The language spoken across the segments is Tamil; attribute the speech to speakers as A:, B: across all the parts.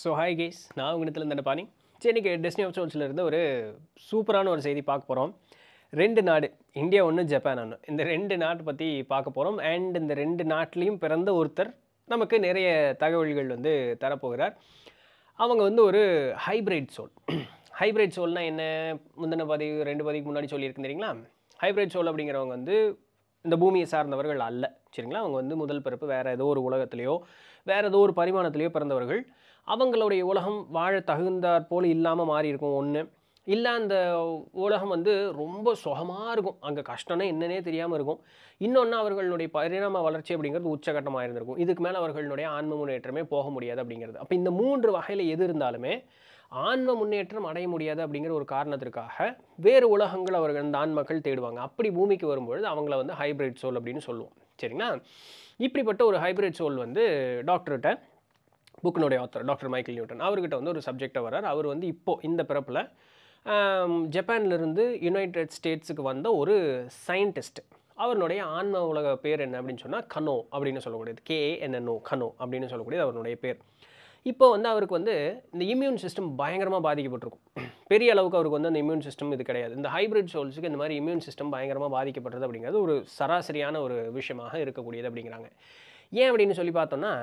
A: ஸோ ஹாய் கேஸ் நான் உங்கத்தில் இருந்த பாணி சரி இன்றைக்கி டெஸ்னி ஆஃப் சோல்ஸில் இருந்து ஒரு சூப்பரான ஒரு செய்தி பார்க்க போகிறோம் ரெண்டு நாடு இந்தியா ஒன்று ஜப்பான் ஒன்று இந்த ரெண்டு நாட்டை பற்றி பார்க்க போகிறோம் அண்ட் இந்த ரெண்டு நாட்டிலையும் பிறந்த ஒருத்தர் நமக்கு நிறைய தகவல்கள் வந்து தரப்போகிறார் அவங்க வந்து ஒரு ஹைப்ரிட் சோல் ஹைப்ரிட் சோல்னால் என்ன முந்தின பதிவு ரெண்டு பதிவுக்கு முன்னாடி தெரியுங்களா ஹைப்ரிட் சோல் அப்படிங்கிறவங்க வந்து இந்த பூமியை சார்ந்தவர்கள் அல்ல சரிங்களா அவங்க வந்து முதல் பிறப்பு வேறு ஏதோ ஒரு உலகத்திலேயோ வேறு ஏதோ ஒரு பரிமாணத்திலேயோ பிறந்தவர்கள் அவங்களுடைய உலகம் வாழ தகுந்தாற் போல் இல்லாமல் மாறி இருக்கும் ஒன்று இல்லை அந்த உலகம் வந்து ரொம்ப சுகமாக இருக்கும் அங்கே கஷ்டம்னா என்னன்னே தெரியாமல் இருக்கும் இன்னொன்று அவர்களுடைய பரிணாம வளர்ச்சி அப்படிங்கிறது உச்சகட்டமாக இருந்திருக்கும் இதுக்கு மேலே அவர்களுடைய ஆன்ம முன்னேற்றமே போக முடியாது அப்படிங்கிறது அப்போ இந்த மூன்று வகையில் எது இருந்தாலுமே ஆன்ம முன்னேற்றம் அடைய முடியாது அப்படிங்கிற ஒரு காரணத்திற்காக வேறு உலகங்கள் அவர்கள் அந்த ஆன்மக்கள் தேடுவாங்க அப்படி பூமிக்கு வரும்பொழுது அவங்கள வந்து ஹைப்ரிட் சோல் அப்படின்னு சொல்லுவோம் சரிங்களா இப்படிப்பட்ட ஒரு ஹைப்ரிட் சோல் வந்து டாக்டர்கிட்ட புக்கினுடைய ஆத்தர் டாக்டர் மைக்கேல் நியூட்டன் அவர்கிட்ட வந்து ஒரு சப்ஜெக்டை வர்றார் அவர் வந்து இப்போது இந்த பிறப்பில் ஜப்பான்லேருந்து யுனைடெட் ஸ்டேட்ஸுக்கு வந்த ஒரு சயின்டிஸ்ட் அவருடைய ஆன்ம உலக பேர் என்ன அப்படின்னு சொன்னால் கனோ அப்படின்னு சொல்லக்கூடியது கேஏஎன்என்ஓ கனோ அப்படின்னு சொல்லக்கூடியது அவருடைய பேர் இப்போ வந்து அவருக்கு வந்து இந்த இம்யூன் சிஸ்டம் பயங்கரமாக பாதிக்கப்பட்டிருக்கும் பெரிய அளவுக்கு அவருக்கு வந்து அந்த இம்யூன் சிஸ்டம் இது கிடையாது இந்த ஹைப்ரிட் சோல்ஸுக்கு இந்த மாதிரி இம்யூன் சிஸ்டம் பயங்கரமாக பாதிக்கப்படுறது அப்படிங்கிறது ஒரு சராசரியான ஒரு விஷயமாக இருக்கக்கூடியது அப்படிங்கிறாங்க ஏன் அப்படின்னு சொல்லி பார்த்தோன்னா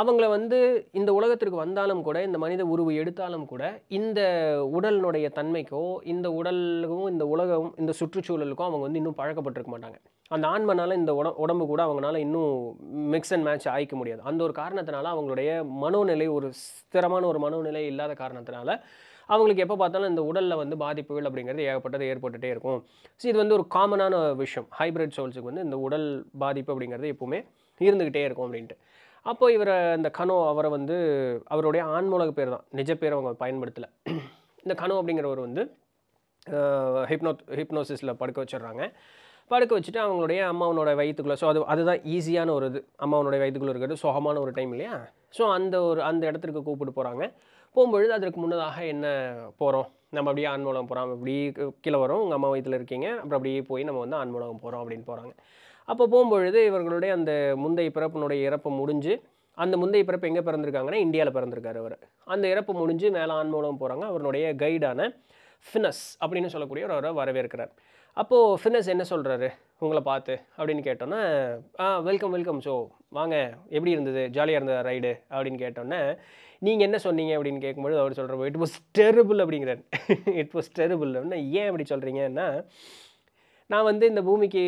A: அவங்கள வந்து இந்த உலகத்திற்கு வந்தாலும் கூட இந்த மனித உருவு எடுத்தாலும் கூட இந்த உடலினுடைய தன்மைக்கோ இந்த உடலுக்கும் இந்த உலகம் இந்த சுற்றுச்சூழலுக்கும் அவங்க வந்து இன்னும் பழக்கப்பட்டிருக்க மாட்டாங்க அந்த ஆன்மனால் இந்த உட உடம்பு கூட அவங்களால இன்னும் மிக்ஸ் அண்ட் மேட்ச் ஆகிக்க முடியாது அந்த ஒரு காரணத்தினால அவங்களுடைய மனோநிலை ஒரு ஸ்திரமான ஒரு மனோநிலை இல்லாத காரணத்தினால அவங்களுக்கு எப்போ பார்த்தாலும் இந்த உடலில் வந்து பாதிப்புகள் அப்படிங்கிறது ஏகப்பட்டது ஏற்பட்டுகிட்டே இருக்கும் ஸோ இது வந்து ஒரு காமனான விஷயம் ஹைப்ரிட் சோல்ஸுக்கு வந்து இந்த உடல் பாதிப்பு அப்படிங்கிறது எப்போவுமே இருந்துக்கிட்டே இருக்கும் அப்படின்ட்டு அப்போது இவரை இந்த கனோ அவரை வந்து அவருடைய ஆன்மூலக பேர் தான் நிஜ பேர் அவங்க பயன்படுத்தலை இந்த கனோ அப்படிங்கிறவர் வந்து ஹிப்னோ ஹிப்னோசிஸில் படுக்க வச்சிடுறாங்க படுக்க வச்சுட்டு அவங்களுடைய அம்மாவனோட வயிற்றுக்குள்ளே ஸோ அது அதுதான் ஈஸியான ஒரு இது அம்மாவனுடைய வயிற்றுக்குள்ளே இருக்கிறது சுகமான ஒரு டைம் இல்லையா ஸோ அந்த ஒரு அந்த இடத்துக்கு கூப்பிட்டு போகிறாங்க போகும்பொழுது அதற்கு முன்னதாக என்ன போகிறோம் நம்ம அப்படியே ஆண்மூலம் போகிறோம் அப்படி கீழே வரோம் உங்கள் அம்மா வயிற்றில் இருக்கீங்க அப்புறம் அப்படியே போய் நம்ம வந்து ஆண்மூலகம் போகிறோம் அப்படின்னு போகிறாங்க அப்போ போகும்பொழுது இவர்களுடைய அந்த முந்தைய பிறப்பினுடைய இறப்பு முடிஞ்சு அந்த முந்தைய பிறப்பு எங்கே பிறந்திருக்காங்கன்னா இந்தியாவில் பிறந்திருக்காரு அவர் அந்த இறப்பு முடிஞ்சு மேலே ஆண் மூலம் போகிறாங்க அவருடைய கைடான ஃபினஸ் அப்படின்னு சொல்லக்கூடிய ஒரு அவரை வரவேற்கிறார் அப்போது ஃபினஸ் என்ன சொல்கிறாரு உங்களை பார்த்து அப்படின்னு கேட்டோன்னே ஆ வெல்கம் வெல்கம் ஸோ வாங்க எப்படி இருந்தது ஜாலியாக இருந்தது ரைடு அப்படின்னு கேட்டோன்னே நீங்கள் என்ன சொன்னீங்க அப்படின்னு கேட்கும்போது அவர் சொல்கிறப்போ இட் வாஸ் டெரிபிள் அப்படிங்கிறார் இட் வாஸ் டெரிபிள் அப்படின்னா ஏன் அப்படி சொல்கிறீங்கன்னா நான் வந்து இந்த பூமிக்கு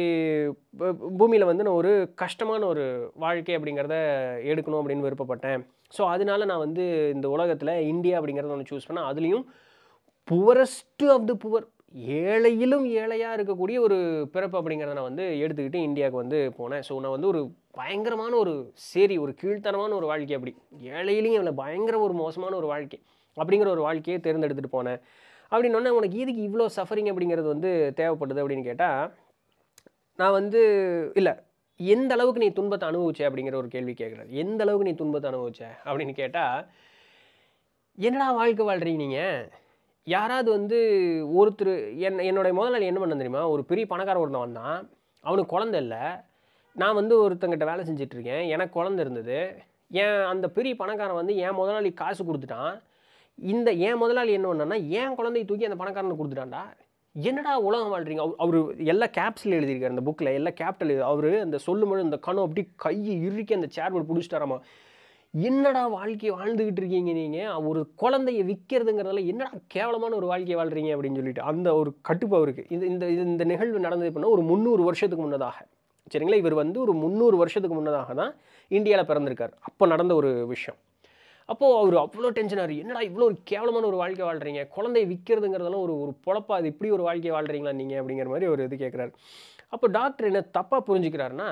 A: பூமியில் வந்து நான் ஒரு கஷ்டமான ஒரு வாழ்க்கை அப்படிங்கிறத எடுக்கணும் அப்படின்னு விருப்பப்பட்டேன் ஸோ அதனால நான் வந்து இந்த உலகத்தில் இந்தியா அப்படிங்கிறத ஒன்று சூஸ் பண்ணேன் அதுலேயும் புவரஸ்ட்டு ஆஃப் த புவர் ஏழையிலும் ஏழையாக இருக்கக்கூடிய ஒரு பிறப்பு அப்படிங்கிறத நான் வந்து எடுத்துக்கிட்டு இந்தியாவுக்கு வந்து போனேன் ஸோ நான் வந்து ஒரு பயங்கரமான ஒரு சரி ஒரு கீழ்த்தரமான ஒரு வாழ்க்கை அப்படி ஏழையிலையும் இல்லை பயங்கர ஒரு மோசமான ஒரு வாழ்க்கை அப்படிங்கிற ஒரு வாழ்க்கையை தேர்ந்தெடுத்துகிட்டு போனேன் அப்படின்னு ஒன்று உனக்கு இதுக்கு இவ்வளோ சஃபரிங் அப்படிங்கிறது வந்து தேவைப்படுது அப்படின்னு கேட்டால் நான் வந்து இல்லை எந்த அளவுக்கு நீ துன்பத்தை அனுபவிச்சே அப்படிங்கிற ஒரு கேள்வி கேட்குறாரு எந்த அளவுக்கு நீ துன்பத்தை அனுபவிச்ச அப்படின்னு கேட்டால் என்னடா வாழ்க்கை வாழ்கிறீங்க நீங்கள் யாராவது வந்து ஒருத்தர் என் என்னுடைய முதலாளி என்ன பண்ண தெரியுமா ஒரு பெரிய பணக்கார ஒருத்தன் வந்தான் அவனுக்கு குழந்த இல்லை நான் வந்து ஒருத்தங்கிட்ட வேலை செஞ்சிட்ருக்கேன் எனக்கு குழந்த இருந்தது என் அந்த பெரிய பணக்காரன் வந்து என் முதலாளி காசு கொடுத்துட்டான் இந்த என் முதலாளி என்ன ஒன்றுனா என் குழந்தைய தூக்கி அந்த பணக்காரனை கொடுத்துட்டாண்டா என்னடா உலகம் வாழ்றீங்க அவர் எல்லா கேப்ஸில் எழுதியிருக்காரு அந்த புக்கில் எல்லா கேப்டல் எழுதி அவர் அந்த சொல்லும்போது அந்த கணம் அப்படி கையை இறுக்கி அந்த சேர் பிடிச்சிட்டாராமா என்னடா வாழ்க்கையை வாழ்ந்துக்கிட்டு இருக்கீங்க நீங்கள் ஒரு குழந்தையை விற்கிறதுங்கிறதால என்னடா கேவலமான ஒரு வாழ்க்கையை வாழ்கிறீங்க அப்படின்னு சொல்லிட்டு அந்த ஒரு கட்டுப்பு அவருக்கு இது இந்த இந்த நிகழ்வு நடந்தது பண்ணால் ஒரு முந்நூறு வருஷத்துக்கு முன்னதாக சரிங்களா இவர் வந்து ஒரு முந்நூறு வருஷத்துக்கு முன்னதாக தான் இந்தியாவில் பிறந்திருக்கார் அப்போ நடந்த ஒரு விஷயம் அப்போது அவர் அவ்வளோ டென்ஷன் ஆகுது என்னடா இவ்வளோ ஒரு கேவலமான ஒரு வாழ்க்கை வாழ்கிறீங்க குழந்தை விற்கிறதுங்கிறதெல்லாம் ஒரு ஒரு பொழப்பா அது இப்படி ஒரு வாழ்க்கை வாழ்கிறீங்களா நீங்கள் அப்படிங்கிற மாதிரி ஒரு இது கேட்குறாரு அப்போ டாக்டர் என்ன தப்பாக புரிஞ்சுக்கிறாருன்னா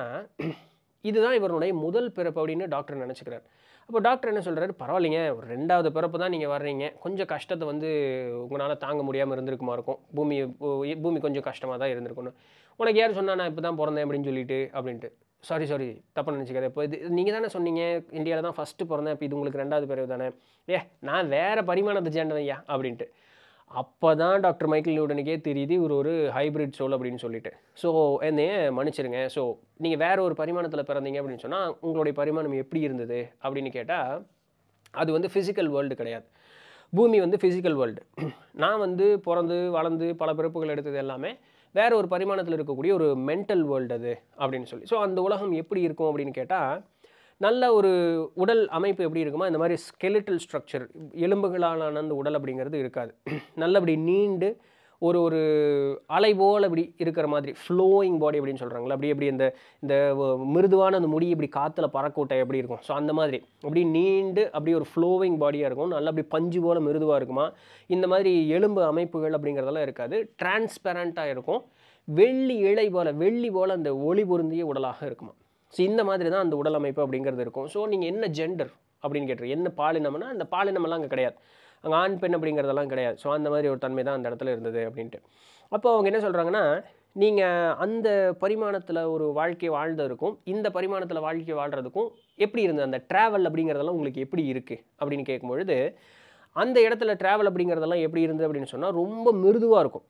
A: இதுதான் இவருடைய முதல் பிறப்பு அப்படின்னு டாக்டர் நினச்சிக்கிறார் அப்போ டாக்டர் என்ன சொல்கிறாரு பரவாயில்லைங்க ஒரு ரெண்டாவது பிறப்பு தான் நீங்கள் வர்றீங்க கொஞ்சம் கஷ்டத்தை வந்து உங்களால் தாங்க முடியாமல் இருந்திருக்குமா இருக்கும் பூமி பூமி கொஞ்சம் கஷ்டமாக தான் இருந்திருக்கணும் உனக்கு யார் சொன்னால் நான் இப்போ தான் பிறந்தேன் அப்படின்னு சொல்லிட்டு அப்படின்ட்டு சாரி சாரி தப்பாக நினச்சிக்காது இப்போ இது நீங்கள் தானே சொன்னீங்க இந்தியாவில் தான் ஃபஸ்ட்டு பிறந்தேன் இப்போ இது உங்களுக்கு ரெண்டாவது பிறகு தானே ஏ நான் வேறு பரிமாணத்தை சேர்ந்தவையா அப்படின்ட்டு அப்போ தான் டாக்டர் மைக்கேல் நியூடனுக்கே தெரியுது இவர் ஒரு ஹைப்ரிட் சோல் அப்படின்னு சொல்லிட்டு ஸோ என்னையே மன்னிச்சிருங்க ஸோ நீங்கள் வேறு ஒரு பரிமாணத்தில் பிறந்தீங்க அப்படின்னு சொன்னால் உங்களுடைய பரிமாணம் எப்படி இருந்தது அப்படின்னு கேட்டால் அது வந்து ஃபிசிக்கல் வேர்ல்டு கிடையாது பூமி வந்து ஃபிசிக்கல் வேர்ல்டு நான் வந்து பிறந்து வளர்ந்து பல பிறப்புகள் எடுத்தது எல்லாமே வேற ஒரு பரிமாணத்தில் இருக்கக்கூடிய ஒரு மென்டல் வேர்ல்டு அது அப்படின்னு சொல்லி ஸோ அந்த உலகம் எப்படி இருக்கும் அப்படின்னு கேட்டால் நல்ல ஒரு உடல் அமைப்பு எப்படி இருக்குமோ இந்த மாதிரி ஸ்கெலிட்டல் ஸ்ட்ரக்சர் எலும்புகளாலான அந்த உடல் அப்படிங்கிறது இருக்காது நல்லபடி நீண்டு ஒரு ஒரு அலை போல் இப்படி இருக்கிற மாதிரி ஃப்ளோயிங் பாடி அப்படின்னு சொல்கிறாங்களே அப்படி அப்படி இந்த இந்த மிருதுவான அந்த முடி இப்படி காற்றுல பறக்கூட்டை எப்படி இருக்கும் ஸோ அந்த மாதிரி அப்படி நீண்டு அப்படி ஒரு ஃப்ளோவிங் பாடியாக இருக்கும் நல்லா அப்படி பஞ்சு போல் மிருதுவாக இருக்குமா இந்த மாதிரி எலும்பு அமைப்புகள் அப்படிங்கிறதெல்லாம் இருக்காது டிரான்ஸ்பெரண்ட்டாக இருக்கும் வெள்ளி இலை போல் வெள்ளி போல் அந்த ஒளி பொருந்திய உடலாக இருக்குமா ஸோ இந்த மாதிரி தான் அந்த உடல் அமைப்பு அப்படிங்கிறது இருக்கும் ஸோ நீங்கள் என்ன ஜெண்டர் அப்படின்னு கேட்டுரு என்ன பாலினம்னா அந்த பாலினமெல்லாம் அங்கே கிடையாது அங்கே ஆண் பெண் அப்படிங்கிறதெல்லாம் கிடையாது ஸோ அந்த மாதிரி ஒரு தன்மை தான் அந்த இடத்துல இருந்தது அப்படின்ட்டு அப்போ அவங்க என்ன சொல்கிறாங்கன்னா நீங்கள் அந்த பரிமாணத்தில் ஒரு வாழ்க்கை வாழ்ந்ததுக்கும் இந்த பரிமாணத்தில் வாழ்க்கை வாழ்கிறதுக்கும் எப்படி இருந்தது அந்த ட்ராவல் அப்படிங்கிறதெல்லாம் உங்களுக்கு எப்படி இருக்குது அப்படின்னு கேட்கும்பொழுது அந்த இடத்துல ட்ராவல் அப்படிங்கிறதெல்லாம் எப்படி இருந்தது அப்படின்னு சொன்னால் ரொம்ப மிருதுவாக இருக்கும்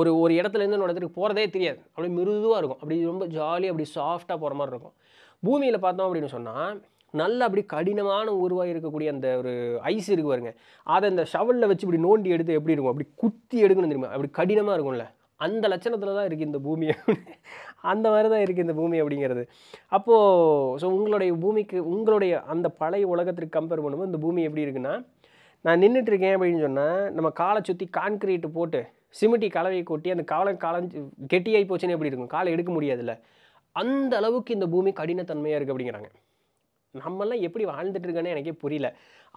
A: ஒரு ஒரு இடத்துலேருந்து இன்னொரு இடத்துக்கு போகிறதே தெரியாது அப்படியே மிருதுவாக இருக்கும் அப்படி ரொம்ப ஜாலியாக அப்படி சாஃப்டாக போகிற மாதிரி இருக்கும் பூமியில் பார்த்தோம் அப்படின்னு சொன்னால் நல்ல அப்படி கடினமான உருவாக இருக்கக்கூடிய அந்த ஒரு ஐஸ் இருக்கு பாருங்க அதை அந்த ஷவலில் வச்சு இப்படி நோண்டி எடுத்து எப்படி இருக்கும் அப்படி குத்தி எடுக்கணும் தெரியுமா அப்படி கடினமாக இருக்கும்ல அந்த லட்சணத்தில் தான் இருக்குது இந்த பூமி அந்த மாதிரி தான் இருக்குது இந்த பூமி அப்படிங்கிறது அப்போது ஸோ உங்களுடைய பூமிக்கு உங்களுடைய அந்த பழைய உலகத்திற்கு கம்பேர் பண்ணும்போது இந்த பூமி எப்படி இருக்குன்னா நான் நின்றுட்டுருக்கேன் அப்படின்னு சொன்னால் நம்ம காலை சுற்றி கான்கிரீட்டு போட்டு சிமிட்டி கலவையை கொட்டி அந்த காலை கலஞ்சி கெட்டியாகி போச்சுன்னு எப்படி இருக்கும் காலை எடுக்க முடியாதுல்ல அந்த அளவுக்கு இந்த பூமி கடினத்தன்மையாக இருக்குது அப்படிங்கிறாங்க நம்மெல்லாம் எப்படி வாழ்ந்துட்டு இருக்கேன்னு எனக்கே புரியல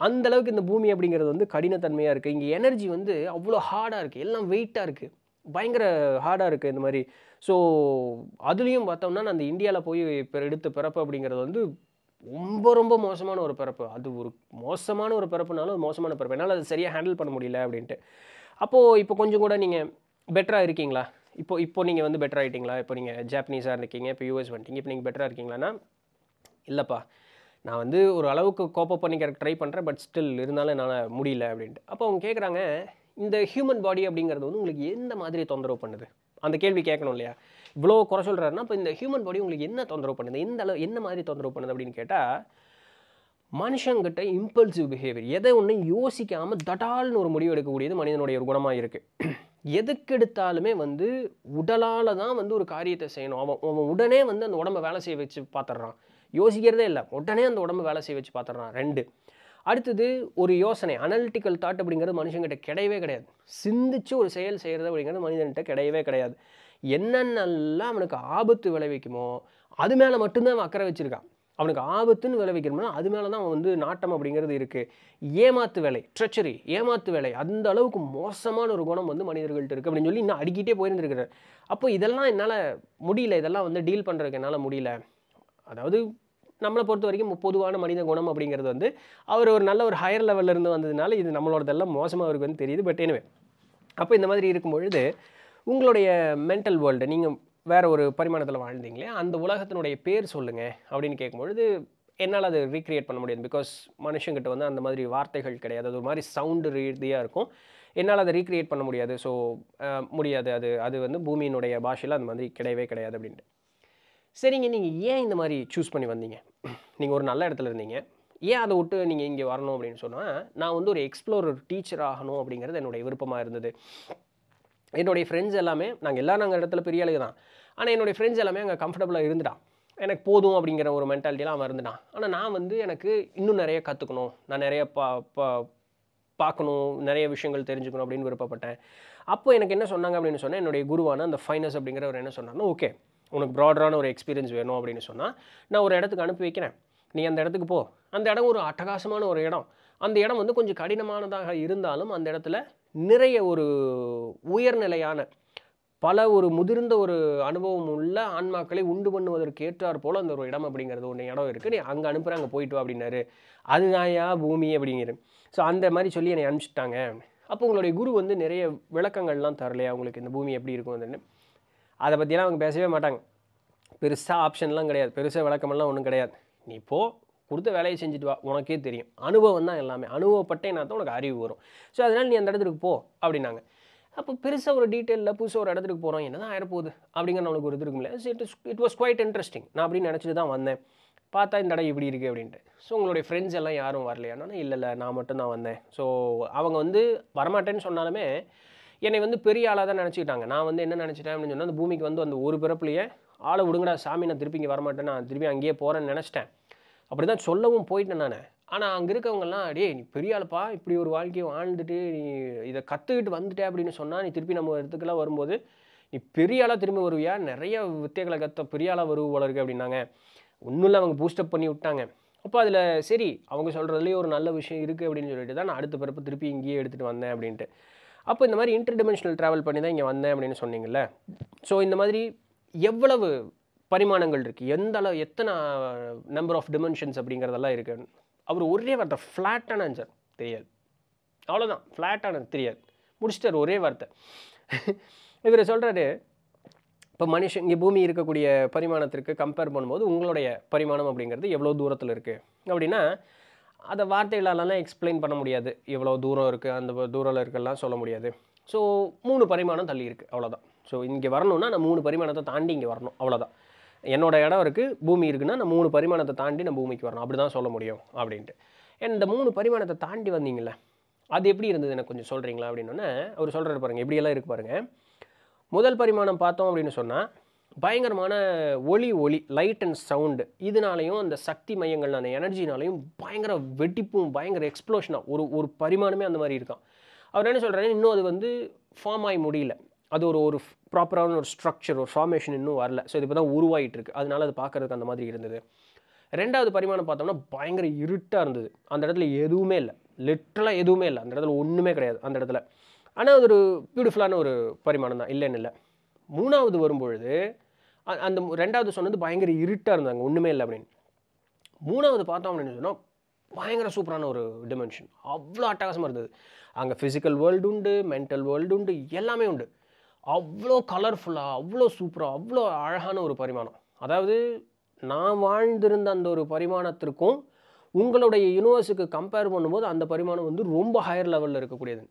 A: அந்தளவுக்கு இந்த பூமி அப்படிங்கிறது வந்து கடினத்தன்மையாக இருக்குது இங்கே எனர்ஜி வந்து அவ்வளோ ஹார்டாக இருக்குது எல்லாம் வெயிட்டாக இருக்குது பயங்கர ஹார்டாக இருக்குது இந்த மாதிரி ஸோ அதுலேயும் பார்த்தோம்னா நான் அந்த இந்தியாவில் போய் எடுத்த பிறப்பு அப்படிங்கிறது வந்து ரொம்ப ரொம்ப மோசமான ஒரு பிறப்பு அது ஒரு மோசமான ஒரு பிறப்புனாலும் ஒரு மோசமான பிறப்பு என்னால் அது சரியாக ஹேண்டில் பண்ண முடியல அப்படின்ட்டு அப்போது இப்போ கொஞ்சம் கூட நீங்கள் பெட்டராக இருக்கீங்களா இப்போ இப்போ நீங்கள் வந்து பெட்டர் ஆகிட்டீங்களா இப்போ நீங்கள் ஜாப்பனீஸாக இருக்கீங்க இப்போ யூஎஸ் வந்துட்டீங்க இப்போ நீங்கள் பெட்டராக இருக்கீங்களான்னா இல்லைப்பா நான் வந்து ஒரு அளவுக்கு கோப்ப பண்ணிக்கிற ட்ரை பண்ணுறேன் பட் ஸ்டில் இருந்தாலும் என்னால் முடியல அப்படின்ட்டு அப்போ அவங்க கேட்குறாங்க இந்த ஹியூமன் பாடி அப்படிங்கிறது வந்து உங்களுக்கு எந்த மாதிரி தொந்தரவு பண்ணுது அந்த கேள்வி கேட்கணும் இல்லையா இவ்வளோ குறை சொல்கிறாருன்னா இப்போ இந்த ஹியூமன் பாடி உங்களுக்கு என்ன தொந்தரவு பண்ணுது எந்த அளவு என்ன மாதிரி தொந்தரவு பண்ணுது அப்படின்னு கேட்டால் மனுஷங்கிட்ட இம்பல்சிவ் பிஹேவியர் எதை ஒன்றும் யோசிக்காமல் தட்டால்னு ஒரு முடிவு எடுக்கக்கூடியது மனிதனுடைய ஒரு குணமாக இருக்குது எதுக்கெடுத்தாலுமே வந்து உடலால் தான் வந்து ஒரு காரியத்தை செய்யணும் அவன் அவன் உடனே வந்து அந்த உடம்பை வேலை செய்ய வச்சு பார்த்துட்றான் யோசிக்கிறதே இல்லை உடனே அந்த உடம்பு வேலை செய்ய வச்சு பார்த்துட்றான் ரெண்டு அடுத்தது ஒரு யோசனை அனலிட்டிக்கல் தாட் அப்படிங்கிறது மனுஷங்கிட்ட கிடையவே கிடையாது சிந்திச்சு ஒரு செயல் செய்கிறது அப்படிங்கிறது மனிதன்கிட்ட கிடையவே கிடையாது என்னென்னலாம் அவனுக்கு ஆபத்து விளைவிக்குமோ அது மேலே மட்டும்தான் அவன் அக்கறை வச்சுருக்கான் அவனுக்கு ஆபத்துன்னு விளைவிக்கணும்னா அது மேலே தான் அவன் வந்து நாட்டம் அப்படிங்கிறது இருக்குது ஏமாத்து வேலை ட்ரெச்சரி ஏமாத்து வேலை அந்த அளவுக்கு மோசமான ஒரு குணம் வந்து மனிதர்கள்ட்ட இருக்குது அப்படின்னு சொல்லி இன்னும் அடிக்கிட்டே போயிருந்துருக்கிறார் அப்போ இதெல்லாம் என்னால் முடியல இதெல்லாம் வந்து டீல் பண்ணுறதுக்கு என்னால் முடியல அதாவது நம்மளை பொறுத்த வரைக்கும் பொதுவான மனித குணம் அப்படிங்கிறது வந்து அவர் ஒரு நல்ல ஒரு ஹையர் லெவலில் இருந்து வந்ததுனால இது நம்மளோடதெல்லாம் மோசமாக அவருக்கு வந்து தெரியுது பட் எனவே அப்போ இந்த மாதிரி இருக்கும் பொழுது உங்களுடைய மென்டல் வேர்ல்டு நீங்கள் வேறு ஒரு பரிமாணத்தில் வாழ்ந்தீங்களே அந்த உலகத்தினுடைய பேர் சொல்லுங்கள் அப்படின்னு கேட்கும்பொழுது என்னால் அதை ரீக்ரியேட் பண்ண முடியாது பிகாஸ் மனுஷங்கிட்ட வந்து அந்த மாதிரி வார்த்தைகள் கிடையாது அது ஒரு மாதிரி சவுண்டு ரீதியாக இருக்கும் என்னால் அதை ரீக்ரியேட் பண்ண முடியாது ஸோ முடியாது அது அது வந்து பூமியினுடைய பாஷையில் அந்த மாதிரி கிடையவே கிடையாது அப்படின்ட்டு சரிங்க நீங்கள் ஏன் இந்த மாதிரி சூஸ் பண்ணி வந்தீங்க நீங்கள் ஒரு நல்ல இடத்துல இருந்தீங்க ஏன் அதை விட்டு நீங்கள் இங்கே வரணும் அப்படின்னு சொன்னால் நான் வந்து ஒரு எக்ஸ்ப்ளோரர் டீச்சர் ஆகணும் அப்படிங்கிறது என்னுடைய விருப்பமாக இருந்தது என்னுடைய ஃப்ரெண்ட்ஸ் எல்லாமே நாங்கள் எல்லோரும் நாங்கள் இடத்துல பெரிய அழகு தான் ஆனால் என்னுடைய ஃப்ரெண்ட்ஸ் எல்லாமே அங்கே கம்ஃபர்டபுளாக இருந்துட்டான் எனக்கு போதும் அப்படிங்கிற ஒரு மென்டாலிட்டிலாம் அவன் இருந்துட்டான் ஆனால் நான் வந்து எனக்கு இன்னும் நிறைய கற்றுக்கணும் நான் நிறைய பா பா பார்க்கணும் நிறைய விஷயங்கள் தெரிஞ்சுக்கணும் அப்படின்னு விருப்பப்பட்டேன் அப்போ எனக்கு என்ன சொன்னாங்க அப்படின்னு சொன்னால் என்னுடைய குருவான அந்த ஃபைனஸ் அப்படிங்கிறவர் என்ன சொன்னார்னா ஓகே உனக்கு ப்ராடரான ஒரு எக்ஸ்பீரியன்ஸ் வேணும் அப்படின்னு சொன்னால் நான் ஒரு இடத்துக்கு அனுப்பி வைக்கிறேன் நீ அந்த இடத்துக்கு போ அந்த இடம் ஒரு அட்டகாசமான ஒரு இடம் அந்த இடம் வந்து கொஞ்சம் கடினமானதாக இருந்தாலும் அந்த இடத்துல நிறைய ஒரு உயர்நிலையான பல ஒரு முதிர்ந்த ஒரு அனுபவம் உள்ள ஆன்மாக்களை உண்டு பண்ணுவதற்கு ஏற்றார் போல் அந்த ஒரு இடம் அப்படிங்கிறது ஒன்று இடம் இருக்குது நீ அங்கே அனுப்புகிற அங்கே போயிட்டு வா அப்படின்னாரு அதுதான்யா பூமி அப்படிங்கிறது ஸோ அந்த மாதிரி சொல்லி என்னை அனுப்பிச்சிட்டாங்க அப்போ உங்களுடைய குரு வந்து நிறைய விளக்கங்கள்லாம் தரலையா உங்களுக்கு இந்த பூமி எப்படி இருக்கும் அதுன்னு அதை பற்றிலாம் அவங்க பேசவே மாட்டாங்க பெருசாக ஆப்ஷன்லாம் கிடையாது பெருசாக விளக்கமெல்லாம் ஒன்றும் கிடையாது நீ போ கொடுத்த வேலையை செஞ்சுட்டு வா உனக்கே தெரியும் அனுபவம் தான் எல்லாமே அனுபவப்பட்டேன்னா தான் உனக்கு அறிவு வரும் ஸோ அதனால் நீ அந்த இடத்துக்கு போ அப்படின்னாங்க அப்போ பெருசாக ஒரு டீட்டெயிலில் புதுசாக ஒரு இடத்துக்கு போகிறோம் என்ன தான் ஆயிரப்போகுது அப்படிங்கிற நம்மளுக்கு ஒரு இது இல்லையா it is it was quite interesting நான் அப்படின்னு நினச்சிட்டு தான் வந்தேன் பார்த்தா இந்த இடம் இப்படி இருக்குது அப்படின்ட்டு ஸோ உங்களுடைய ஃப்ரெண்ட்ஸ் எல்லாம் யாரும் வரலையானோன்னா இல்லை இல்லை நான் மட்டும் தான் வந்தேன் ஸோ அவங்க வந்து வரமாட்டேன்னு சொன்னாலுமே என்னை வந்து பெரிய ஆளாக தான் நினச்சிக்கிட்டாங்க நான் வந்து என்ன நினச்சிட்டேன் அப்படின்னு சொன்னால் அந்த பூமிக்கு வந்து அந்த ஒரு பிறப்புலையே ஆளை விடுங்கடா சாமி நான் திருப்பி இங்கே வரமாட்டேன் நான் திருப்பி அங்கேயே போகிறேன்னு நினச்சிட்டேன் அப்படி தான் சொல்லவும் போயிட்டேன் நான் ஆனால் அங்கே இருக்கவங்கலாம் டே நீ பெரிய ஆளுப்பா இப்படி ஒரு வாழ்க்கையை வாழ்ந்துட்டு நீ இதை கற்றுக்கிட்டு வந்துட்டேன் அப்படின்னு சொன்னால் நீ திருப்பி நம்ம இடத்துக்குலாம் வரும்போது நீ பெரிய ஆளாக திரும்பி வருவியா நிறைய வித்தைகளை கற்ற பெரிய ஆளாக வருவோம் போல இருக்குது அப்படின்னாங்க ஒன்றும் இல்லை அவங்க பூஸ்டப் பண்ணி விட்டாங்க அப்போ அதில் சரி அவங்க சொல்கிறதுலேயே ஒரு நல்ல விஷயம் இருக்குது அப்படின்னு சொல்லிட்டு தான் நான் அடுத்த பிறப்பு திருப்பி இங்கேயே எடுத்துகிட்டு வந்தேன் அப்படின்ட்டு அப்போ இந்த மாதிரி இன்டர் டிமென்ஷனல் ட்ராவல் பண்ணி தான் இங்கே வந்தேன் அப்படின்னு சொன்னீங்கல்ல ஸோ இந்த மாதிரி எவ்வளவு பரிமாணங்கள் இருக்குது எந்த அளவு எத்தனை நம்பர் uh, ஆஃப் டிமென்ஷன்ஸ் அப்படிங்கிறதெல்லாம் இருக்குது அவர் ஒரே வார்த்தை ஃப்ளாட்டான ஆன்சர் தெரியாது அவ்வளோதான் ஃப்ளாட்டான தெரியாது முடிச்சிட்டார் ஒரே வார்த்தை இவர் சொல்கிறாரு இப்போ மனுஷன் இங்கே பூமி இருக்கக்கூடிய பரிமாணத்திற்கு கம்பேர் பண்ணும்போது உங்களுடைய பரிமாணம் அப்படிங்கிறது எவ்வளோ தூரத்தில் இருக்குது அப்படின்னா அதை வார்த்தைகளாலலாம் எக்ஸ்பிளைன் பண்ண முடியாது எவ்வளோ தூரம் இருக்குது அந்த தூரம் இருக்கெல்லாம் சொல்ல முடியாது ஸோ மூணு பரிமாணம் தள்ளி இருக்குது அவ்வளோதான் ஸோ இங்கே வரணும்னா நான் மூணு பரிமாணத்தை தாண்டி இங்கே வரணும் அவ்வளோதான் என்னோடய இடம் இருக்குது பூமி இருக்குன்னா நான் மூணு பரிமாணத்தை தாண்டி நான் பூமிக்கு வரணும் அப்படி தான் சொல்ல முடியும் அப்படின்ட்டு இந்த மூணு பரிமாணத்தை தாண்டி வந்தீங்களே அது எப்படி இருந்தது எனக்கு கொஞ்சம் சொல்கிறீங்களா அப்படின்னோடனே அவர் சொல்கிறார் பாருங்கள் எப்படியெல்லாம் இருக்கு பாருங்கள் முதல் பரிமாணம் பார்த்தோம் அப்படின்னு சொன்னால் பயங்கரமான ஒளி ஒளி லைட் அண்ட் சவுண்டு இதனாலையும் அந்த சக்தி அந்த எனர்ஜினாலையும் பயங்கர வெட்டிப்பும் பயங்கர எக்ஸ்ப்ளோஷனாக ஒரு ஒரு பரிமாணமே அந்த மாதிரி இருக்கான் அவர் என்ன சொல்கிறாரு இன்னும் அது வந்து ஃபார்ம் ஆகி முடியல அது ஒரு ஒரு ப்ராப்பரான ஒரு ஸ்ட்ரக்சர் ஒரு ஃபார்மேஷன் இன்னும் வரல ஸோ இது இப்போ தான் உருவாகிட்டு இருக்கு அதனால அது பார்க்குறதுக்கு அந்த மாதிரி இருந்தது ரெண்டாவது பரிமாணம் பார்த்தோம்னா பயங்கர இருட்டாக இருந்தது அந்த இடத்துல எதுவுமே இல்லை லிட்ரலாக எதுவுமே இல்லை அந்த இடத்துல ஒன்றுமே கிடையாது அந்த இடத்துல ஆனால் அது ஒரு பியூட்டிஃபுல்லான ஒரு பரிமாணம் தான் இல்லைன்னு இல்லை மூணாவது வரும்பொழுது அந்த ரெண்டாவது சொன்னது பயங்கர இருட்டாக இருந்தாங்க ஒன்றுமே இல்லை அப்படின்னு மூணாவது பார்த்தோம் அப்படின்னு சொன்னால் பயங்கர சூப்பரான ஒரு டிமென்ஷன் அவ்வளோ அட்டகாசமாக இருந்தது அங்கே ஃபிசிக்கல் வேர்ல்டு உண்டு மென்டல் வேர்ல்டு உண்டு எல்லாமே உண்டு அவ்வளோ கலர்ஃபுல்லாக அவ்வளோ சூப்பராக அவ்வளோ அழகான ஒரு பரிமாணம் அதாவது நான் வாழ்ந்திருந்த அந்த ஒரு பரிமாணத்திற்கும் உங்களுடைய யூனிவர்ஸுக்கு கம்பேர் பண்ணும்போது அந்த பரிமாணம் வந்து ரொம்ப ஹையர் லெவலில் இருக்கக்கூடியது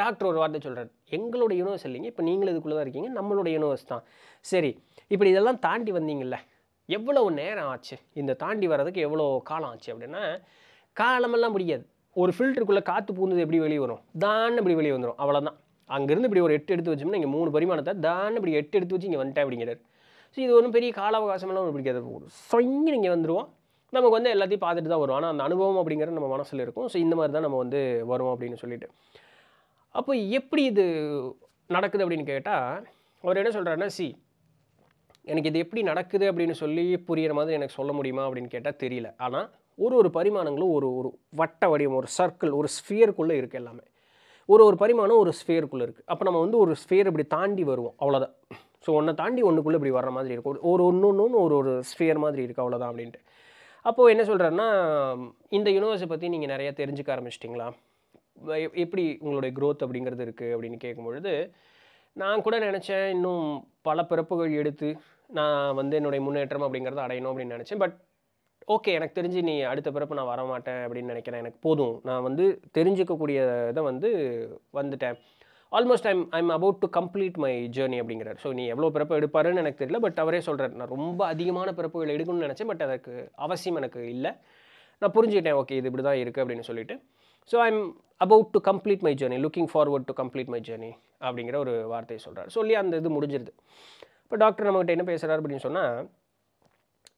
A: டாக்டர் ஒரு வார்த்தை சொல்கிறார் எங்களுடைய யூனிவர்ஸ் இல்லைங்க இப்போ நீங்களும் இதுக்குள்ளே தான் இருக்கீங்க நம்மளுடைய யூனிவர்ஸ் தான் சரி இப்படி இதெல்லாம் தாண்டி வந்தீங்கள்ல எவ்வளோ நேரம் ஆச்சு இந்த தாண்டி வர்றதுக்கு எவ்வளோ காலம் ஆச்சு அப்படின்னா காலமெல்லாம் பிடிக்காது ஒரு ஃபில்டருக்குள்ளே காற்று பூந்தது எப்படி வெளியே வரும் தான் இப்படி வெளியே வந்துடும் அவ்வளோதான் அங்கேருந்து இப்படி ஒரு எட்டு எடுத்து வச்சோம்னா இங்கே மூணு பரிமாணத்தை தான் இப்படி எட்டு எடுத்து வச்சு இங்கே வந்துட்டேன் அப்படிங்கிறார் ஸோ இது ஒன்றும் பெரிய கால அவகாசமெல்லாம் ஒரு பிடிக்காது ஸோ சொங்கி நீங்கள் வந்துடுவோம் நமக்கு வந்து எல்லாத்தையும் பார்த்துட்டு தான் வரும் ஆனால் அந்த அனுபவம் அப்படிங்கிறது நம்ம மனசில் இருக்கும் ஸோ இந்த மாதிரி தான் நம்ம வந்து வருவோம் அப்படின்னு சொல்லிட்டு அப்போ எப்படி இது நடக்குது அப்படின்னு கேட்டால் அவர் என்ன சொல்கிறாருன்னா சி எனக்கு இது எப்படி நடக்குது அப்படின்னு சொல்லி புரியிற மாதிரி எனக்கு சொல்ல முடியுமா அப்படின்னு கேட்டால் தெரியல ஆனால் ஒரு ஒரு பரிமாணங்களும் ஒரு ஒரு வட்ட வடிவம் ஒரு சர்க்கிள் ஒரு ஸ்பியருக்குள்ளே இருக்குது எல்லாமே ஒரு ஒரு பரிமாணம் ஒரு ஸ்பியருக்குள்ளே இருக்குது அப்போ நம்ம வந்து ஒரு ஸ்பியர் இப்படி தாண்டி வருவோம் அவ்வளோதான் ஸோ ஒன்றை தாண்டி ஒன்றுக்குள்ளே இப்படி வர்ற மாதிரி இருக்கும் ஒரு ஒன்று ஒன்று ஒரு ஒரு ஸ்பியர் மாதிரி இருக்குது அவ்வளோதான் அப்படின்ட்டு அப்போது என்ன சொல்கிறேன்னா இந்த யூனிவர்ஸை பற்றி நீங்கள் நிறையா தெரிஞ்சுக்க ஆரம்பிச்சிட்டிங்களா எப்படி உங்களுடைய க்ரோத் அப்படிங்கிறது இருக்குது அப்படின்னு கேட்கும்பொழுது நான் கூட நினச்சேன் இன்னும் பல பிறப்புகள் எடுத்து நான் வந்து என்னுடைய முன்னேற்றம் அப்படிங்கிறத அடையணும் அப்படின்னு நினச்சேன் பட் ஓகே எனக்கு தெரிஞ்சு நீ அடுத்த பிறப்பு நான் வரமாட்டேன் அப்படின்னு நினைக்கிறேன் எனக்கு போதும் நான் வந்து தெரிஞ்சுக்கக்கூடிய இதை வந்து வந்துட்டேன் almost I'm I'm about to complete my journey அப்படிங்கிறார் ஸோ நீ எவ்வளோ பிறப்பு எடுப்பாருன்னு எனக்கு தெரியல பட் அவரே சொல்கிறார் நான் ரொம்ப அதிகமான பிறப்புகள் எடுக்கணும்னு நினச்சேன் பட் அதற்கு அவசியம் எனக்கு இல்லை நான் புரிஞ்சுக்கிட்டேன் ஓகே இது இப்படி தான் இருக்குது அப்படின்னு சொல்லிட்டு so I'm about to complete my journey looking forward to complete my journey அப்படிங்கிற ஒரு வார்த்தையை சொல்கிறார் சொல்லி அந்த இது முடிஞ்சிருது இப்போ டாக்டர் நம்மகிட்ட என்ன பேசுகிறார் அப்படின்னு சொன்னால்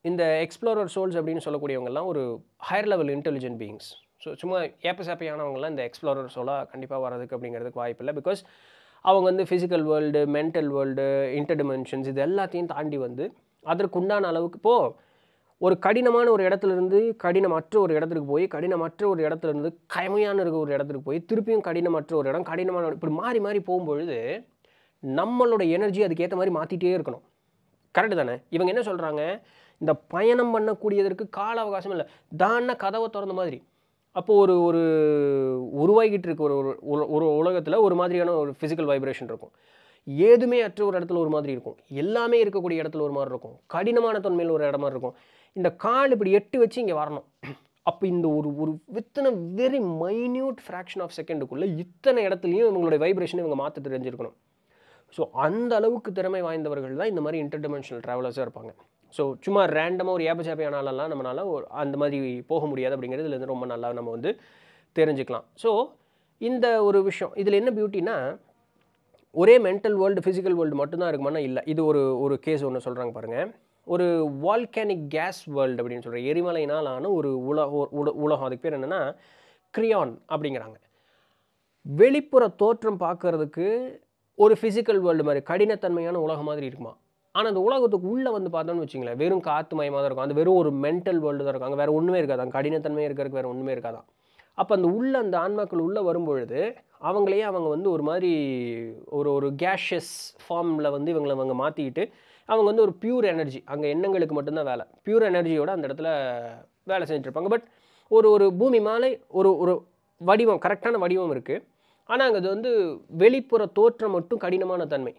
A: இந்த எக்ஸ்ப்ளோரர் சோல்ஸ் அப்படின்னு சொல்லக்கூடியவங்கெல்லாம் ஒரு higher level intelligent beings so சும்மா ஏப்பசாப்பியானவங்களாம் இந்த எக்ஸ்ப்ளோரர் சோலாக கண்டிப்பாக வரதுக்கு அப்படிங்கிறதுக்கு வாய்ப்பில்லை பிகாஸ் அவங்க வந்து physical world mental world interdimensions இது எல்லாத்தையும் தாண்டி வந்து அதற்கு உண்டான அளவுக்கு இப்போது ஒரு கடினமான ஒரு இடத்துலேருந்து கடினமற்ற ஒரு இடத்துக்கு போய் கடினமற்ற ஒரு இடத்துலேருந்து கயமையான இருக்க ஒரு இடத்துக்கு போய் திருப்பியும் கடினமற்ற ஒரு இடம் கடினமான இப்படி மாறி மாறி போகும்பொழுது நம்மளோட எனர்ஜி அதுக்கேற்ற மாதிரி மாற்றிட்டே இருக்கணும் கரெக்டு தானே இவங்க என்ன சொல்கிறாங்க இந்த பயணம் பண்ணக்கூடியதற்கு கால அவகாசம் இல்லை தான்னா கதவை திறந்த மாதிரி அப்போது ஒரு ஒரு உருவாகிட்டு இருக்க ஒரு ஒரு உலகத்தில் ஒரு மாதிரியான ஒரு ஃபிசிக்கல் வைப்ரேஷன் இருக்கும் ஏதுமே அற்ற ஒரு இடத்துல ஒரு மாதிரி இருக்கும் எல்லாமே இருக்கக்கூடிய இடத்துல ஒரு மாதிரி இருக்கும் கடினமான தன்மையில் ஒரு இடமா இருக்கும் இந்த கால் இப்படி எட்டு வச்சு இங்கே வரணும் அப்போ இந்த ஒரு ஒரு வித்தனை வெரி மைன்யூட் ஃப்ராக்ஷன் ஆஃப் செகண்டுக்குள்ளே இத்தனை இடத்துலையும் இவங்களுடைய வைப்ரேஷனை இவங்க மாற்ற தெரிஞ்சிருக்கணும் ஸோ அந்த அளவுக்கு திறமை வாய்ந்தவர்கள் தான் இந்த மாதிரி இன்டர்டிமென்ஷனல் ட்ராவலர்ஸாக இருப்பாங்க ஸோ சும்மா ரேண்டமாக ஒரு ஏபஜாபியானாலெல்லாம் ஆளெல்லாம் நம்மளால் ஒரு அந்த மாதிரி போக முடியாது அப்படிங்கிறது இதுலேருந்து ரொம்ப நல்லா நம்ம வந்து தெரிஞ்சுக்கலாம் ஸோ இந்த ஒரு விஷயம் இதில் என்ன பியூட்டினா ஒரே மென்டல் வேர்ல்டு ஃபிசிக்கல் வேர்ல்டு மட்டும்தான் இருக்குமானா இல்லை இது ஒரு ஒரு கேஸ் ஒன்று சொல்கிறாங்க பாருங்கள் ஒரு வால்கேனிக் கேஸ் வேர்ல்டு அப்படின்னு சொல்கிற எரிமலையினால் ஆன ஒரு உலக உலகம் அதுக்கு பேர் என்னென்னா கிரியான் அப்படிங்கிறாங்க வெளிப்புற தோற்றம் பார்க்குறதுக்கு ஒரு ஃபிசிக்கல் வேர்ல்டு மாதிரி கடினத்தன்மையான உலகம் மாதிரி இருக்குமா ஆனால் அந்த உலகத்துக்கு உள்ளே வந்து பார்த்தோன்னு வச்சிங்களேன் வெறும் காற்று மயமாக தான் இருக்கும் அது வெறும் ஒரு மென்டல் வேர்ல்டு தான் இருக்கும் அங்கே வேறு ஒன்றுமே இருக்காது அங்கே கடினத்தன்மையாக இருக்கிறதுக்கு வேறு ஒன்றுமே இருக்காதான் அப்போ அந்த உள்ளே அந்த ஆன்மாக்கள் உள்ளே வரும்பொழுது அவங்களையே அவங்க வந்து ஒரு மாதிரி ஒரு ஒரு கேஷஸ் ஃபார்மில் வந்து இவங்களை அவங்க மாற்றிக்கிட்டு அவங்க வந்து ஒரு பியூர் எனர்ஜி அங்கே எண்ணங்களுக்கு மட்டும்தான் வேலை பியூர் எனர்ஜியோட அந்த இடத்துல வேலை இருப்பாங்க பட் ஒரு ஒரு பூமி மாலை ஒரு ஒரு வடிவம் கரெக்டான வடிவம் இருக்குது ஆனால் அங்கே அது வந்து வெளிப்புற தோற்றம் மட்டும் கடினமான தன்மை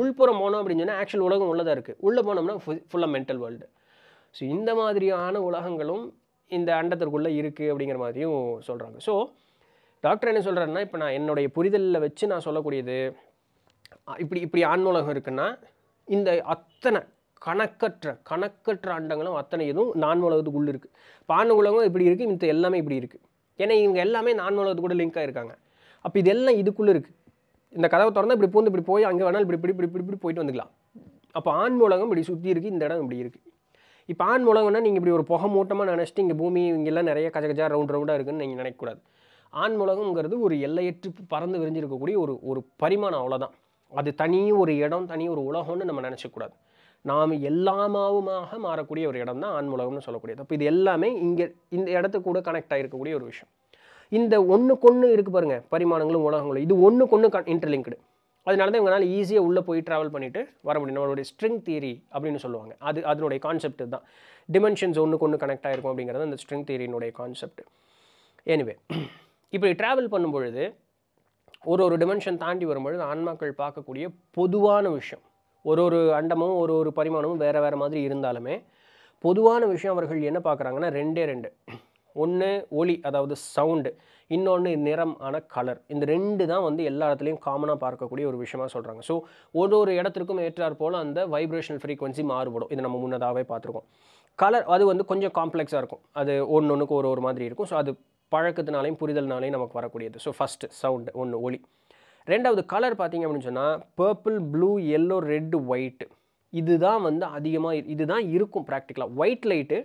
A: உள்புறம் போனோம் அப்படின்னு சொன்னால் ஆக்சுவல் உலகம் உள்ளதாக இருக்குது உள்ளே போனோம்னா ஃபுல்லாக மென்டல் வேர்ல்டு ஸோ இந்த மாதிரியான உலகங்களும் இந்த அண்டத்திற்குள்ளே இருக்குது அப்படிங்கிற மாதிரியும் சொல்கிறாங்க ஸோ டாக்டர் என்ன சொல்கிறாருன்னா இப்போ நான் என்னுடைய புரிதலில் வச்சு நான் சொல்லக்கூடியது இப்படி இப்படி ஆன்மூலகம் இருக்குன்னா இந்த அத்தனை கணக்கற்ற கணக்கற்ற அண்டங்களும் அத்தனை எதுவும் நான் உலகத்துக்குள்ளே இருக்குது பாண்டு உலகம் இப்படி இருக்குது மித்த எல்லாமே இப்படி இருக்குது ஏன்னா இவங்க எல்லாமே நான் உலகத்துக்கூட லிங்க் ஆகிருக்காங்க அப்போ இதெல்லாம் இதுக்குள்ளே இருக்குது இந்த கதவை திறந்தால் இப்படி பூந்து இப்படி போய் அங்கே வேணாலும் இப்படி இப்படி இப்படி இப்படி போயிட்டு வந்துக்கலாம் அப்போ ஆண் மூலகம் இப்படி சுற்றி இருக்குது இந்த இடம் இப்படி இருக்குது இப்போ ஆண் உலகம்னா நீங்கள் இப்படி ஒரு புகை மூட்டமாக நினச்சிட்டு இங்கே பூமி இங்கெல்லாம் நிறைய கஜகஜா ரவுண்ட் ரவுண்டாக இருக்குதுன்னு நீங்கள் நினைக்கக்கூடாது ஆண் மூலகங்கிறது ஒரு எல்லையற்று பறந்து விரிஞ்சிருக்கக்கூடிய ஒரு ஒரு பரிமாணம் அவ்வளோதான் அது தனி ஒரு இடம் தனி ஒரு உலகம்னு நம்ம நினச்சக்கூடாது நாம் எல்லாமாவுமாக மாறக்கூடிய ஒரு இடம் தான் ஆன்மூலகம்னு சொல்லக்கூடியது அப்போ இது எல்லாமே இங்கே இந்த இடத்துக்கு கூட கனெக்ட் ஆகிருக்கக்கூடிய ஒரு விஷயம் இந்த ஒன்றுக்கொன்று இருக்குது பாருங்கள் பரிமாணங்களும் உலகங்களும் இது ஒன்றுக்கொன்று கன் இன்டர்லிங்க்டு அதனால தான் இவங்களால் ஈஸியாக உள்ளே போய் ட்ராவல் பண்ணிவிட்டு வர முடியும் நம்மளுடைய ஸ்ட்ரிங் தியரி அப்படின்னு சொல்லுவாங்க அது அதனுடைய கான்செப்ட் தான் டிமென்ஷன்ஸ் ஒன்று கொன்று கனெக்ட் ஆகிருக்கும் அப்படிங்கிறது அந்த ஸ்ட்ரிங் தியரியினுடைய கான்செப்ட் எனிவே இப்படி ட்ராவல் பண்ணும்பொழுது ஒரு ஒரு டிமென்ஷன் தாண்டி வரும்பொழுது ஆன்மாக்கள் பார்க்கக்கூடிய பொதுவான விஷயம் ஒரு ஒரு அண்டமும் ஒரு ஒரு பரிமாணமும் வேறு வேறு மாதிரி இருந்தாலுமே பொதுவான விஷயம் அவர்கள் என்ன பார்க்குறாங்கன்னா ரெண்டே ரெண்டு ஒன்று ஒளி அதாவது சவுண்டு இன்னொன்று நிறம் ஆன கலர் இந்த ரெண்டு தான் வந்து எல்லா இடத்துலையும் காமனாக பார்க்கக்கூடிய ஒரு விஷயமா சொல்கிறாங்க ஸோ ஒரு ஒரு இடத்திற்கும் ஏற்றார் போல் அந்த வைப்ரேஷனல் ஃப்ரீக்வன்சி மாறுபடும் இது நம்ம முன்னதாகவே பார்த்துருக்கோம் கலர் அது வந்து கொஞ்சம் காம்ப்ளெக்ஸாக இருக்கும் அது ஒன்று ஒன்றுக்கு ஒரு ஒரு மாதிரி இருக்கும் ஸோ அது பழக்கத்தினாலையும் புரிதல்னாலையும் நமக்கு வரக்கூடியது ஸோ ஃபஸ்ட்டு சவுண்டு ஒன்று ஒளி ரெண்டாவது கலர் பார்த்திங்க அப்படின்னு சொன்னால் purple blue yellow red white இதுதான் வந்து அதிகமாக இதுதான் இருக்கும் ப்ராக்டிக்கலாக ஒயிட் லைட்டு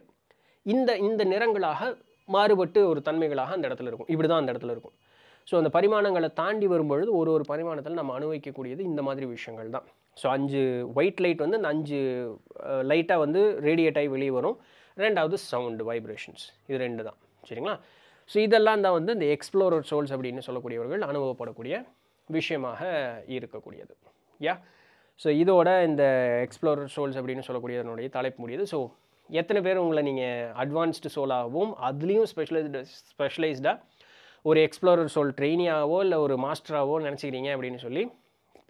A: இந்த இந்த நிறங்களாக மாறுபட்டு ஒரு தன்மைகளாக அந்த இடத்துல இருக்கும் இப்படி தான் அந்த இடத்துல இருக்கும் ஸோ அந்த பரிமாணங்களை தாண்டி வரும்பொழுது ஒரு ஒரு பரிமாணத்தில் நம்ம அனுபவிக்கக்கூடியது இந்த மாதிரி விஷயங்கள் தான் ஸோ அஞ்சு ஒயிட் லைட் வந்து அந்த அஞ்சு லைட்டாக வந்து ரேடியேட்டாகி வெளியே வரும் ரெண்டாவது சவுண்டு வைப்ரேஷன்ஸ் இது ரெண்டு தான் சரிங்களா ஸோ இதெல்லாம் தான் வந்து இந்த எக்ஸ்ப்ளோரர் சோல்ஸ் அப்படின்னு சொல்லக்கூடியவர்கள் அனுபவப்படக்கூடிய விஷயமாக இருக்கக்கூடியது யா ஸோ இதோட இந்த எக்ஸ்ப்ளோரர் சோல்ஸ் அப்படின்னு சொல்லக்கூடியதனுடைய தலைப்பு முடியுது ஸோ எத்தனை பேர் உங்களை நீங்கள் அட்வான்ஸ்டு சோலாகவும் அதுலேயும் ஸ்பெஷலைஸ்டு ஸ்பெஷலைஸ்டாக ஒரு எக்ஸ்ப்ளோரர் சோல் ட்ரெயினியாகவோ இல்லை ஒரு மாஸ்டராகவோ நினச்சிக்கிறீங்க அப்படின்னு சொல்லி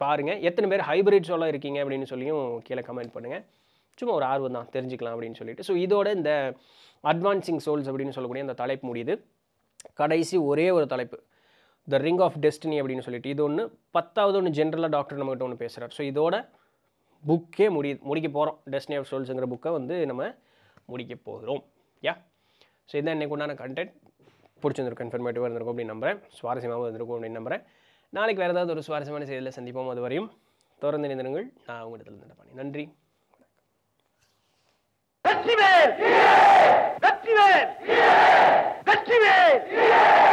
A: பாருங்கள் எத்தனை பேர் ஹைப்ரிட் சோலாக இருக்கீங்க அப்படின்னு சொல்லியும் கீழே கமெண்ட் பண்ணுங்கள் சும்மா ஒரு ஆர்வம் தான் தெரிஞ்சுக்கலாம் அப்படின்னு சொல்லிட்டு ஸோ இதோட இந்த அட்வான்சிங் சோல்ஸ் அப்படின்னு சொல்லக்கூடிய அந்த தலைப்பு முடியுது கடைசி ஒரே ஒரு தலைப்பு த ரிங் ஆஃப் டெஸ்டினி அப்படின்னு சொல்லிட்டு இது ஒன்று பத்தாவது ஒன்று ஜென்ரலாக டாக்டர் நம்மகிட்ட ஒன்று பேசுகிறார் ஸோ இதோட புக்கே முடி முடிக்க போகிறோம் டெஸ்டினி ஆஃப் சோல்ஸுங்கிற புக்கை வந்து நம்ம முடிக்க போகிறோம் யா ஸோ இதான் இன்றைக்கு உண்டான கண்டென்ட் பிடிச்சிருந்துருக்கும் இன்ஃபர்மேட்டிவாக இருந்திருக்கும் அப்படின்னு நம்புகிறேன் சுவாரஸ்யமாகவும் இருந்திருக்கும் அப்படின்னு நம்புகிறேன் நாளைக்கு வேறு ஏதாவது ஒரு சுவாரஸ்யமான செய்தியில் சந்திப்போம் அது வரையும் தொடர்ந்து நினைந்திருங்கள் நான் உங்களிடத்தில் நடப்பேன் நன்றி வெற்றிவேல் வெற்றிவேல் শিবের